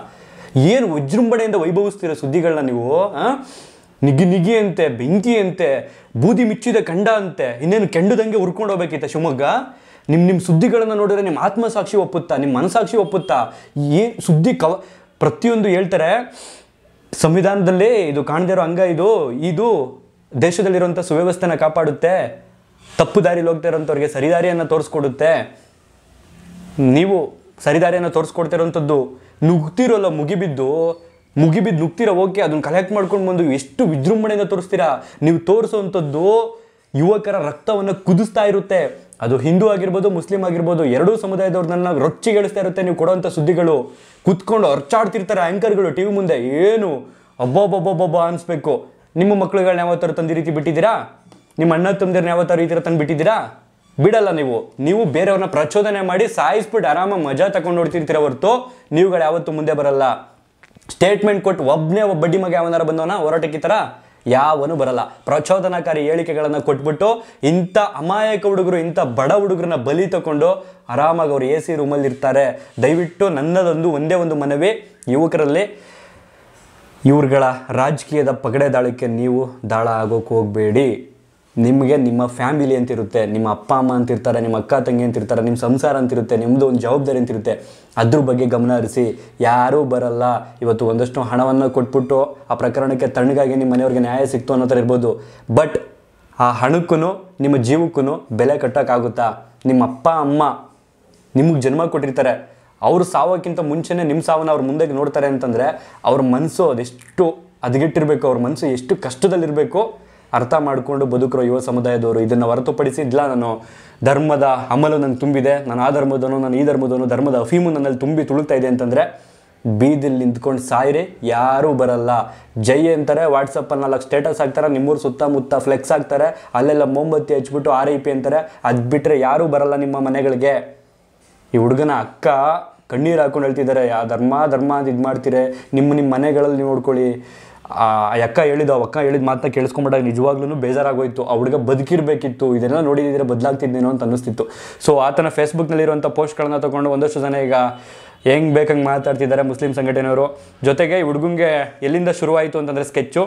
ಏನು ವಿಜೃಂಭಣೆಯಿಂದ ವೈಭವಿಸ್ತಿರೋ ಸುದ್ದಿಗಳನ್ನ ನೀವು ನಿಗಿ ನಿಗಿಯಂತೆ ಅಂತೆ ಬೆಂಕಿ ಅಂತೆ ಬೂದಿ ಮಿಚ್ಚಿದ ಕಂಡ ಅಂತೆ ಇನ್ನೇನು ಕೆಂಡದಂಗೆ ಹುರ್ಕೊಂಡು ಹೋಗ್ಬೇಕಿತ್ತ ಶಿವಮೊಗ್ಗ ನಿಮ್ಮ ನಿಮ್ಮ ಸುದ್ದಿಗಳನ್ನು ನೋಡಿದ್ರೆ ನಿಮ್ಮ ಆತ್ಮಸಾಕ್ಷಿ ಒಪ್ಪುತ್ತಾ ನಿಮ್ಮ ಮನಸಾಕ್ಷಿ ಒಪ್ಪುತ್ತಾ ಈ ಸುದ್ದಿ ಕವ ಪ್ರತಿಯೊಂದು ಹೇಳ್ತಾರೆ ಸಂವಿಧಾನದಲ್ಲಿ ಇದು ಕಾಣದಿರೋ ಅಂಗ ಇದು ಇದು ದೇಶದಲ್ಲಿರುವಂಥ ಸುವ್ಯವಸ್ಥೆನ ಕಾಪಾಡುತ್ತೆ ತಪ್ಪು ದಾರಿಲಿ ಹೋಗ್ತಾ ಇರೋಂಥವ್ರಿಗೆ ಸರಿದಾರಿಯನ್ನು ತೋರಿಸ್ಕೊಡುತ್ತೆ ನೀವು ಸರಿದಾರಿಯನ್ನು ತೋರಿಸ್ಕೊಡ್ತಿರೋಂಥದ್ದು ನುಗ್ತಿರೋಲ್ಲ ಮುಗಿಬಿದ್ದು ಮುಗಿಬಿದ್ದು ನುಗ್ತಿರೋ ಓಕೆ ಅದನ್ನ ಕಲೆಕ್ಟ್ ಮಾಡ್ಕೊಂಡು ಬಂದು ಎಷ್ಟು ವಿಜೃಂಭಣೆಯಿಂದ ತೋರಿಸ್ತೀರಾ ನೀವು ತೋರಿಸುವಂಥದ್ದು ಯುವಕರ ರಕ್ತವನ್ನು ಕುದಿಸ್ತಾ ಇರುತ್ತೆ ಅದು ಹಿಂದೂ ಆಗಿರ್ಬೋದು ಮುಸ್ಲಿಂ ಆಗಿರ್ಬೋದು ಎರಡೂ ಸಮುದಾಯದವ್ರನ್ನ ರೊಚ್ಚಿಗೆಳಿಸ್ತಾ ಇರುತ್ತೆ ನೀವು ಕೊಡೋವಂಥ ಸುದ್ದಿಗಳು ಕುತ್ಕೊಂಡು ಅರ್ಚಾಡ್ತಿರ್ತಾರೆ ಆ್ಯಂಕರ್ಗಳು ಟಿ ವಿ ಮುಂದೆ ಏನು ಅಬ್ಬಬ್ಬಬ್ಬಬ್ಬ ಅನಿಸ್ಬೇಕು ನಿಮ್ಮ ಮಕ್ಕಳುಗಳನ್ನ ಯಾವತ್ತಾರು ತಂದಿ ರೀತಿ ಬಿಟ್ಟಿದ್ದೀರಾ ನಿಮ್ಮ ಅಣ್ಣ ತಂದಿರನ್ನ ಯಾವತ್ತಾರು ಈ ಥರ ತಂದು ಬಿಟ್ಟಿದ್ದೀರಾ ಬಿಡಲ್ಲ ನೀವು ನೀವು ಬೇರೆಯವ್ರನ್ನ ಪ್ರಚೋದನೆ ಮಾಡಿ ಸಾಯಿಸ್ಬಿಟ್ಟು ಆರಾಮಾಗಿ ಮಜಾ ತಗೊಂಡು ಹೊಡ್ತಿರ್ತೀರ ಹೊರತು ನೀವುಗಳು ಯಾವತ್ತು ಮುಂದೆ ಬರಲ್ಲ ಸ್ಟೇಟ್ಮೆಂಟ್ ಕೊಟ್ಟು ಒಬ್ಬನೇ ಒಬ್ಬ ಬಡ್ಡಿ ಮಗ ಯಾವನಾರ ಬಂದವನ ಹೋರಾಟಕ್ಕೆ ಥರ ಯಾವನು ಬರಲ್ಲ ಪ್ರಚೋದನಕಾರಿ ಹೇಳಿಕೆಗಳನ್ನು ಕೊಟ್ಬಿಟ್ಟು ಇಂಥ ಅಮಾಯಕ ಹುಡುಗರು ಇಂಥ ಬಡ ಹುಡುಗರನ್ನ ಬಲಿ ತಗೊಂಡು ಆರಾಮಾಗಿ ಅವರು ಎ ಸಿ ರೂಮಲ್ಲಿ ಇರ್ತಾರೆ ದಯವಿಟ್ಟು ನನ್ನದೊಂದು ಒಂದೇ ಒಂದು ಮನವಿ ಯುವಕರಲ್ಲಿ ಇವ್ರಗಳ ರಾಜಕೀಯದ ಪಗಡೆ ದಾಳಕ್ಕೆ ನೀವು ದಾಳ ಆಗೋಕೆ ಹೋಗಬೇಡಿ ನಿಮಗೆ ನಿಮ್ಮ ಫ್ಯಾಮಿಲಿ ಅಂತಿರುತ್ತೆ ನಿಮ್ಮ ಅಪ್ಪ ಅಮ್ಮ ಅಂತಿರ್ತಾರೆ ನಿಮ್ಮ ಅಕ್ಕ ತಂಗಿ ಅಂತಿರ್ತಾರೆ ನಿಮ್ಮ ಸಂಸಾರ ಅಂತಿರುತ್ತೆ ನಿಮ್ಮದು ಒಂದು ಜವಾಬ್ದಾರಿ ಅಂತಿರುತ್ತೆ ಅದ್ರ ಬಗ್ಗೆ ಗಮನ ಹರಿಸಿ ಯಾರೂ ಬರಲ್ಲ ಇವತ್ತು ಒಂದಷ್ಟು ಹಣವನ್ನು ಕೊಟ್ಬಿಟ್ಟು ಆ ಪ್ರಕರಣಕ್ಕೆ ತಣ್ಣಗಾಗಿ ನಿಮ್ಮ ಮನೆಯವ್ರಿಗೆ ನ್ಯಾಯ ಸಿಕ್ತು ಅನ್ನೋ ಥರ ಇರ್ಬೋದು ಬಟ್ ಆ ಹಣಕ್ಕೂ ನಿಮ್ಮ ಜೀವಕ್ಕೂ ಬೆಲೆ ಕಟ್ಟೋಕ್ಕಾಗುತ್ತಾ ನಿಮ್ಮ ಅಪ್ಪ ಅಮ್ಮ ನಿಮಗೆ ಜನ್ಮ ಕೊಟ್ಟಿರ್ತಾರೆ ಅವ್ರ ಸಾವಕ್ಕಿಂತ ಮುಂಚೆನೇ ನಿಮ್ಮ ಸಾವನ್ನ ಅವ್ರ ಮುಂದೆ ನೋಡ್ತಾರೆ ಅಂತಂದರೆ ಅವ್ರ ಮನಸ್ಸು ಅದೆಷ್ಟು ಹದಗೆಟ್ಟಿರಬೇಕು ಅವ್ರ ಮನಸ್ಸು ಎಷ್ಟು ಕಷ್ಟದಲ್ಲಿರಬೇಕು ಅರ್ಥ ಮಾಡಿಕೊಂಡು ಬದುಕಿರೋ ಯುವ ಸಮುದಾಯದವರು ಇದನ್ನು ಹೊರತುಪಡಿಸಿ ನಾನು ಧರ್ಮದ ಅಮಲು ನನಗೆ ತುಂಬಿದೆ ನಾನು ಆ ಧರ್ಮದನು ನಾನು ಈ ಧರ್ಮದನು ಧರ್ಮದ ಅಫೀಮು ನನ್ನಲ್ಲಿ ತುಂಬಿ ತುಳುತ್ತಾ ಇದೆ ಅಂತಂದರೆ ಬೀದಿಲಿ ನಿಂತ್ಕೊಂಡು ಸಾಯಿರಿ ಯಾರೂ ಬರಲ್ಲ ಜೈ ಅಂತಾರೆ ವಾಟ್ಸಪ್ಪಲ್ಲಿ ನಾಲ್ಕು ಸ್ಟೇಟಸ್ ಹಾಕ್ತಾರೆ ನಿಮ್ಮೂರು ಸುತ್ತಮುತ್ತ ಫ್ಲೆಕ್ಸ್ ಹಾಕ್ತಾರೆ ಅಲ್ಲೆಲ್ಲ ಮೊಂಬತ್ತಿ ಹಚ್ಬಿಟ್ಟು ಆರ್ ಐ ಪಿ ಅಂತಾರೆ ಅದು ಬಿಟ್ಟರೆ ಯಾರೂ ಬರಲ್ಲ ನಿಮ್ಮ ಮನೆಗಳಿಗೆ ಈ ಹುಡುಗನ ಅಕ್ಕ ಕಣ್ಣೀರು ಹಾಕೊಂಡು ಹೇಳ್ತಿದ್ದಾರೆ ಯಾವ ಧರ್ಮ ಧರ್ಮ ಅಂತ ಇದು ಮಾಡ್ತೀರಿ ನಿಮ್ಮ ನಿಮ್ಮ ಮನೆಗಳಲ್ಲಿ ನೋಡ್ಕೊಳ್ಳಿ ಆ ಅಕ್ಕ ಹೇಳಿದ ಅಕ್ಕ ಹೇಳಿದ ಮಾತನ್ನ ಕೇಳಿಸ್ಕೊಂಬಿಟ್ಟಾಗ ನಿಜವಾಗ್ಲೂ ಬೇಜಾರಾಗೋಯ್ತು ಆ ಹುಡುಗ ಬದುಕಿರಬೇಕಿತ್ತು ಇದೆಲ್ಲ ನೋಡಿದ್ರೆ ಬದಲಾಗ್ತಿದ್ದೇನೋ ಅಂತ ಅನ್ನಿಸ್ತಿತ್ತು ಸೊ ಆತನ ಫೇಸ್ಬುಕ್ನಲ್ಲಿರುವಂಥ ಪೋಸ್ಟ್ಗಳನ್ನ ತೊಗೊಂಡು ಒಂದಷ್ಟು ಜನ ಈಗ ಹೆಂಗೆ ಬೇಕಂಗೆ ಮಾತಾಡ್ತಿದ್ದಾರೆ ಮುಸ್ಲಿಂ ಸಂಘಟನೆಯವರು ಜೊತೆಗೆ ಹುಡುಗಂಗೆ ಎಲ್ಲಿಂದ ಶುರುವಾಯಿತು ಅಂತಂದರೆ ಸ್ಕೆಚ್ಚು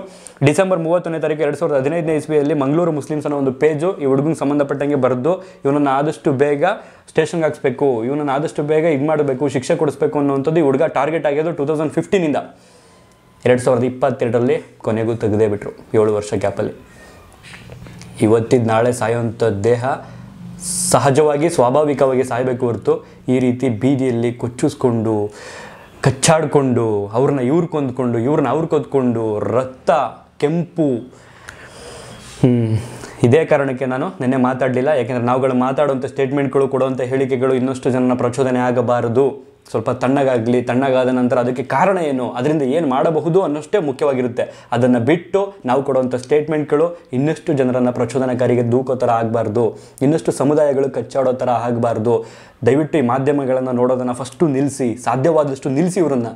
ಡಿಸೆಂಬರ್ ಮೂವತ್ತೊಂದನೇ ತಾರೀಕು ಎರಡು ಸಾವಿರದ ಹದಿನೈದನೇ ಇಸ್ವಿಯಲ್ಲಿ ಮಂಗಳೂರು ಮುಸ್ಲಿಮ್ಸ್ ಅನ್ನೋ ಒಂದು ಪೇಜು ಈ ಹುಡುಗಂಗೆ ಸಂಬಂಧಪಟ್ಟಂಗೆ ಬರೆದು ಇವನನ್ನು ಆದಷ್ಟು ಬೇಗ ಸ್ಟೇಷನ್ಗೆ ಹಾಕ್ಸ್ಬೇಕು ಇವನನ್ನು ಆದಷ್ಟು ಬೇಗ ಇದು ಮಾಡಬೇಕು ಶಿಕ್ಷೆ ಕೊಡಿಸ್ಬೇಕು ಅನ್ನೋವಂಥದ್ದು ಈ ಹುಡುಗ ಟಾರ್ಗೆಟ್ ಆಗಿರೋದು ಟೂ ತೌಸಂಡ್ ಫಿಫ್ಟೀನಿಂದ ಎರಡು ಸಾವಿರದ ಇಪ್ಪತ್ತೆರಡರಲ್ಲಿ ಕೊನೆಗೂ ತೆಗೆದೇ ಬಿಟ್ರು ಏಳು ವರ್ಷ ಗ್ಯಾಪಲ್ಲಿ ಇವತ್ತಿದ್ದು ನಾಳೆ ಸಾಯೋವಂಥ ದೇಹ ಸಹಜವಾಗಿ ಸ್ವಾಭಾವಿಕವಾಗಿ ಸಾಯಬೇಕು ಹೊರತು ಈ ರೀತಿ ಬೀದಿಯಲ್ಲಿ ಕೊಚ್ಚಿಸ್ಕೊಂಡು ಕಚ್ಚಾಡಿಕೊಂಡು ಅವ್ರನ್ನ ಇವ್ರು ಕೊಂದ್ಕೊಂಡು ಇವ್ರನ್ನ ಅವ್ರು ಕೊಂದ್ಕೊಂಡು ರಕ್ತ ಕೆಂಪು ಇದೇ ಕಾರಣಕ್ಕೆ ನಾನು ನಿನ್ನೆ ಮಾತಾಡಲಿಲ್ಲ ಯಾಕೆಂದರೆ ನಾವುಗಳು ಮಾತಾಡುವಂಥ ಸ್ಟೇಟ್ಮೆಂಟ್ಗಳು ಕೊಡುವಂಥ ಹೇಳಿಕೆಗಳು ಇನ್ನಷ್ಟು ಜನನ ಪ್ರಚೋದನೆ ಆಗಬಾರದು ಸ್ವಲ್ಪ ತಣ್ಣಗಾಗಲಿ ತಣ್ಣಗಾದ ನಂತರ ಅದಕ್ಕೆ ಕಾರಣ ಏನು ಅದರಿಂದ ಏನು ಮಾಡಬಹುದು ಅನ್ನೋಷ್ಟೇ ಮುಖ್ಯವಾಗಿರುತ್ತೆ ಅದನ್ನು ಬಿಟ್ಟು ನಾವು ಕೊಡುವಂಥ ಸ್ಟೇಟ್ಮೆಂಟ್ಗಳು ಇನ್ನಷ್ಟು ಜನರನ್ನು ಪ್ರಚೋದನಕಾರಿಗೆ ದೂಕೋ ಥರ ಆಗಬಾರ್ದು ಇನ್ನಷ್ಟು ಸಮುದಾಯಗಳು ಕಚ್ಚಾಡೋ ಥರ ಆಗಬಾರ್ದು ದಯವಿಟ್ಟು ಈ ಮಾಧ್ಯಮಗಳನ್ನು ನೋಡೋದನ್ನು ಫಸ್ಟು ನಿಲ್ಲಿಸಿ ಸಾಧ್ಯವಾದಷ್ಟು ನಿಲ್ಲಿಸಿ ಇವರನ್ನು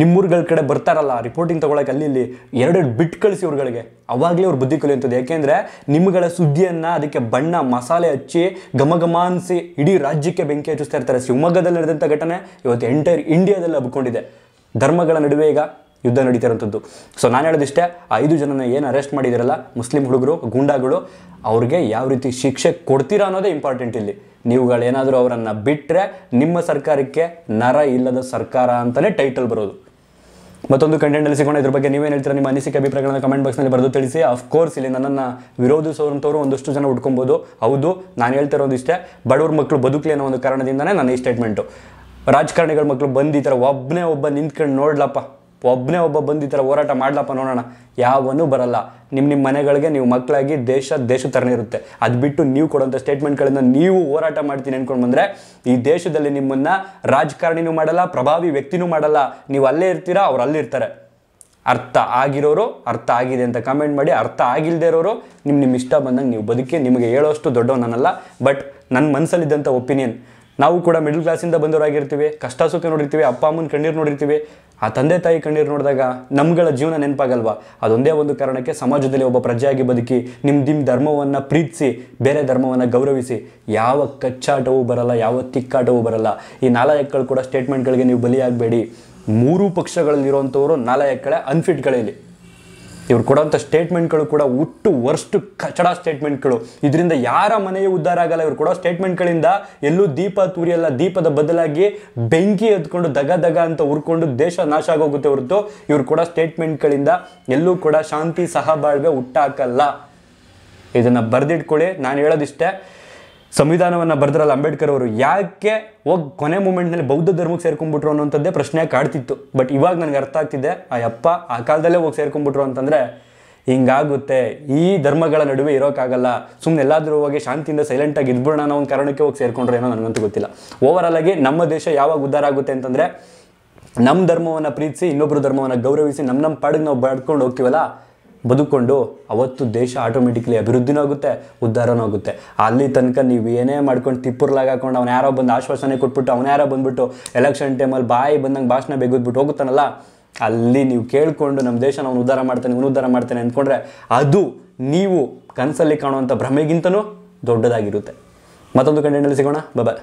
ನಿಮ್ಮೂರುಗಳ ಕಡೆ ಬರ್ತಾರಲ್ಲ ರಿಪೋರ್ಟಿಂಗ್ ತೊಗೊಳಕ್ಕೆ ಅಲ್ಲಿ ಇಲ್ಲಿ ಎರಡೆರಡು ಬಿಟ್ ಕಳಿಸಿ ಇವ್ರುಗಳಿಗೆ ಅವಾಗಲೇ ಅವ್ರು ಬುದ್ಧಿ ಕಲಿಯುವಂಥದ್ದು ಯಾಕೆಂದರೆ ನಿಮ್ಮಗಳ ಸುದ್ದಿಯನ್ನು ಅದಕ್ಕೆ ಬಣ್ಣ ಮಸಾಲೆ ಹಚ್ಚಿ ಘಮ ಅನ್ಸಿ ಇಡೀ ರಾಜ್ಯಕ್ಕೆ ಬೆಂಕಿ ಹಚ್ಚಿಸ್ತಾ ಇರ್ತಾರೆ ಶಿವಮೊಗ್ಗದಲ್ಲಿ ನಡೆದಂಥ ಘಟನೆ ಇವತ್ತು ಎಂಟೈರ್ ಇಂಡಿಯಾದಲ್ಲಿ ಹಬ್ಕೊಂಡಿದೆ ಧರ್ಮಗಳ ನಡುವೆ ಈಗ ಯುದ್ಧ ನಡೀತಿರೋಂಥದ್ದು ಸೊ ನಾನು ಹೇಳೋದಿಷ್ಟೇ ಐದು ಜನನ ಏನು ಅರೆಸ್ಟ್ ಮಾಡಿದಿರಲ್ಲ ಮುಸ್ಲಿಂ ಹುಡುಗರು ಗೂಂಡಾಗಳು ಅವ್ರಿಗೆ ಯಾವ ರೀತಿ ಶಿಕ್ಷೆ ಕೊಡ್ತೀರಾ ಅನ್ನೋದೇ ಇಂಪಾರ್ಟೆಂಟ್ ಇಲ್ಲಿ ನೀವುಗಳೇನಾದರೂ ಅವರನ್ನು ಬಿಟ್ಟರೆ ನಿಮ್ಮ ಸರ್ಕಾರಕ್ಕೆ ನರ ಇಲ್ಲದ ಸರ್ಕಾರ ಅಂತಲೇ ಟೈಟಲ್ ಬರೋದು ಮತ್ತೊಂದು ಅಲ್ಲಿ ಸಿಗೋಣ ಇದ್ರ ಬಗ್ಗೆ ನೀವೇನು ಹೇಳ್ತೀರಾ ನಿಮ್ಮ ಅನಿಸಿಕೆ ಅಭಿಪ್ರಾಯಗಳನ್ನು ಕಮೆಂಟ್ ಬಾಕ್ಸ್ನಲ್ಲಿ ಬರೆದು ತಿಳಿಸಿ ಅಫ್ಕೋರ್ಸ್ ಇಲ್ಲಿ ನನ್ನನ್ನು ವಿರೋಧಿಸೋರಂಥವ್ರು ಒಂದಷ್ಟು ಜನ ಹುಡ್ಕೊಬೋದು ಹೌದು ನಾನು ಹೇಳ್ತಿರೋದು ಇಷ್ಟೇ ಬಡವ್ರ ಮಕ್ಕಳು ಬದುಕಲಿ ಅನ್ನೋ ಒಂದು ಕಾರಣದಿಂದನೇ ನನ್ನ ಈ ಸ್ಟೇಟ್ಮೆಂಟು ರಾಜಕಾರಣಿಗಳ ಮಕ್ಕಳು ಬಂದು ಈ ಥರ ಒಬ್ಬನೇ ಒಬ್ಬ ನಿಂತ್ಕೊಂಡು ನೋಡ್ಲಪ್ಪ ಒಬ್ಬನೇ ಒಬ್ಬ ಬಂದು ಈ ಥರ ಹೋರಾಟ ಮಾಡ್ಲಪ್ಪ ನೋಡೋಣ ಯಾವನೂ ಬರಲ್ಲ ನಿಮ್ಮ ನಿಮ್ಮ ಮನೆಗಳಿಗೆ ನೀವು ಮಕ್ಕಳಾಗಿ ದೇಶ ದೇಶ ಥರನೇ ಇರುತ್ತೆ ಅದು ಬಿಟ್ಟು ನೀವು ಕೊಡೋಂಥ ಸ್ಟೇಟ್ಮೆಂಟ್ಗಳಿಂದ ನೀವು ಹೋರಾಟ ಮಾಡ್ತೀನಿ ಅಂದ್ಕೊಂಡು ಬಂದರೆ ಈ ದೇಶದಲ್ಲಿ ನಿಮ್ಮನ್ನು ರಾಜಕಾರಣಿನೂ ಮಾಡಲ್ಲ ಪ್ರಭಾವಿ ವ್ಯಕ್ತಿನೂ ಮಾಡಲ್ಲ ನೀವು ಅಲ್ಲೇ ಇರ್ತೀರಾ ಅವ್ರು ಅಲ್ಲಿರ್ತಾರೆ ಅರ್ಥ ಆಗಿರೋರು ಅರ್ಥ ಆಗಿದೆ ಅಂತ ಕಮೆಂಟ್ ಮಾಡಿ ಅರ್ಥ ಆಗಿಲ್ಲದೆ ಇರೋರು ನಿಮ್ಮ ನಿಮ್ಮ ಇಷ್ಟ ಬಂದಂಗೆ ನೀವು ಬದುಕಿ ನಿಮಗೆ ಹೇಳೋಷ್ಟು ನನ್ನಲ್ಲ ಬಟ್ ನನ್ನ ಮನಸ್ಸಲ್ಲಿದ್ದಂಥ ಒಪಿನಿಯನ್ ನಾವು ಕೂಡ ಮಿಡ್ಲ್ ಕ್ಲಾಸಿಂದ ಬಂದವರಾಗಿರ್ತೀವಿ ಕಷ್ಟ ಸುಖ ನೋಡಿರ್ತೀವಿ ಅಪ್ಪ ಅಮ್ಮನ ಕಣ್ಣೀರು ನೋಡಿರ್ತೀವಿ ಆ ತಂದೆ ತಾಯಿ ಕಣ್ಣೀರು ನೋಡಿದಾಗ ನಮ್ಗಳ ಜೀವನ ನೆನಪಾಗಲ್ವಾ ಅದೊಂದೇ ಒಂದು ಕಾರಣಕ್ಕೆ ಸಮಾಜದಲ್ಲಿ ಒಬ್ಬ ಪ್ರಜೆಯಾಗಿ ಬದುಕಿ ನಿಮ್ಮ ನಿಮ್ಮ ಧರ್ಮವನ್ನು ಪ್ರೀತಿಸಿ ಬೇರೆ ಧರ್ಮವನ್ನು ಗೌರವಿಸಿ ಯಾವ ಕಚ್ಚಾಟವೂ ಬರಲ್ಲ ಯಾವ ತಿಕ್ಕಾಟವೂ ಬರಲ್ಲ ಈ ನಾಲಾಯಕ್ಗಳು ಕೂಡ ಸ್ಟೇಟ್ಮೆಂಟ್ಗಳಿಗೆ ನೀವು ಬಲಿಯಾಗಬೇಡಿ ಮೂರು ಪಕ್ಷಗಳಲ್ಲಿರುವಂಥವರು ನಾಲಾಯಕ್ಗಳೇ ಅನ್ಫಿಟ್ಗಳಲ್ಲಿ ಇವ್ರು ಕೊಡೋಂಥ ಸ್ಟೇಟ್ಮೆಂಟ್ಗಳು ಕೂಡ ಹುಟ್ಟು ವರ್ಷ ಕಚಡ ಸ್ಟೇಟ್ಮೆಂಟ್ಗಳು ಇದರಿಂದ ಯಾರ ಮನೆಯೂ ಉದ್ಧಾರ ಆಗಲ್ಲ ಇವ್ರು ಕೊಡೋ ಸ್ಟೇಟ್ಮೆಂಟ್ಗಳಿಂದ ಎಲ್ಲೂ ದೀಪ ತೂರಿಯಲ್ಲ ದೀಪದ ಬದಲಾಗಿ ಬೆಂಕಿ ಎತ್ಕೊಂಡು ದಗ ದಗ ಅಂತ ಉರ್ಕೊಂಡು ದೇಶ ನಾಶ ಆಗೋಗುತ್ತೆ ಹೊರತು ಇವ್ರು ಕೊಡೋ ಸ್ಟೇಟ್ಮೆಂಟ್ಗಳಿಂದ ಎಲ್ಲೂ ಕೂಡ ಶಾಂತಿ ಸಹಬಾಳ್ವೆ ಹುಟ್ಟಾಕಲ್ಲ ಇದನ್ನು ಬರೆದಿಟ್ಕೊಳ್ಳಿ ನಾನು ಹೇಳೋದಿಷ್ಟೇ ಸಂವಿಧಾನವನ್ನು ಬರೆದ್ರಲ್ಲ ಅಂಬೇಡ್ಕರ್ ಅವರು ಯಾಕೆ ಹೋಗಿ ಕೊನೆ ಮೂಮೆಂಟ್ನಲ್ಲಿ ಬೌದ್ಧ ಧರ್ಮಕ್ಕೆ ಸೇರ್ಕೊಂಡ್ಬಿಟ್ರು ಅನ್ನೋಂಥದ್ದೇ ಪ್ರಶ್ನೆ ಕಾಡ್ತಿತ್ತು ಬಟ್ ಇವಾಗ ನನಗೆ ಅರ್ಥ ಆಗ್ತಿದೆ ಆ ಅಪ್ಪ ಆ ಕಾಲದಲ್ಲೇ ಹೋಗಿ ಸೇರ್ಕೊಂಡ್ಬಿಟ್ರು ಅಂತಂದರೆ ಹಿಂಗಾಗುತ್ತೆ ಈ ಧರ್ಮಗಳ ನಡುವೆ ಇರೋಕ್ಕಾಗಲ್ಲ ಸುಮ್ಮನೆ ಎಲ್ಲಾದರೂ ಹೋಗಿ ಶಾಂತಿಯಿಂದ ಸೈಲೆಂಟಾಗಿ ಇದ್ಬಿಡೋಣ ಅನ್ನೋ ಒಂದು ಕಾರಣಕ್ಕೆ ಹೋಗಿ ಸೇರ್ಕೊಂಡ್ರೆ ಏನೋ ನನಗಂತೂ ಗೊತ್ತಿಲ್ಲ ಓವರಾಲ್ ಆಗಿ ನಮ್ಮ ದೇಶ ಯಾವಾಗ ಉದ್ಧಾರ ಆಗುತ್ತೆ ಅಂತಂದರೆ ನಮ್ಮ ಧರ್ಮವನ್ನು ಪ್ರೀತಿಸಿ ಇನ್ನೊಬ್ಬರು ಧರ್ಮವನ್ನು ಗೌರವಿಸಿ ನಮ್ಮ ನಮ್ಮ ಪಾಡಿಗೆ ನಾವು ಬಡ್ಕೊಂಡು ಹೋಗ್ತೀವಲ್ಲ ಬದುಕೊಂಡು ಅವತ್ತು ದೇಶ ಆಟೋಮೆಟಿಕ್ಲಿ ಅಭಿವೃದ್ಧಿನೂ ಆಗುತ್ತೆ ಉದ್ಧಾರನೂ ಆಗುತ್ತೆ ಅಲ್ಲಿ ತನಕ ನೀವು ಏನೇ ಮಾಡ್ಕೊಂಡು ತಿಪ್ಪುರ್ಲಾಗಿ ಹಾಕೊಂಡು ಅವ್ನು ಯಾರೋ ಬಂದು ಆಶ್ವಾಸನೆ ಕೊಟ್ಬಿಟ್ಟು ಅವ್ನು ಯಾರೋ ಬಂದುಬಿಟ್ಟು ಎಲೆಕ್ಷನ್ ಟೈಮಲ್ಲಿ ಬಾಯಿ ಬಂದಂಗೆ ಭಾಷಣ ಬೆಗದ್ಬಿಟ್ಟು ಹೋಗುತ್ತಾನಲ್ಲ ಅಲ್ಲಿ ನೀವು ಕೇಳಿಕೊಂಡು ನಮ್ಮ ದೇಶನ ಅವನು ಉದ್ಧಾರ ಮಾಡ್ತಾನೆ ಇವನು ಉದ್ಧಾರ ಮಾಡ್ತಾನೆ ಅಂದ್ಕೊಂಡ್ರೆ ಅದು ನೀವು ಕನಸಲ್ಲಿ ಕಾಣುವಂಥ ಭ್ರಮೆಗಿಂತನೂ ದೊಡ್ಡದಾಗಿರುತ್ತೆ ಮತ್ತೊಂದು ಕಂಟೆಂಟಲ್ಲಿ ಸಿಗೋಣ ಬಾಯ್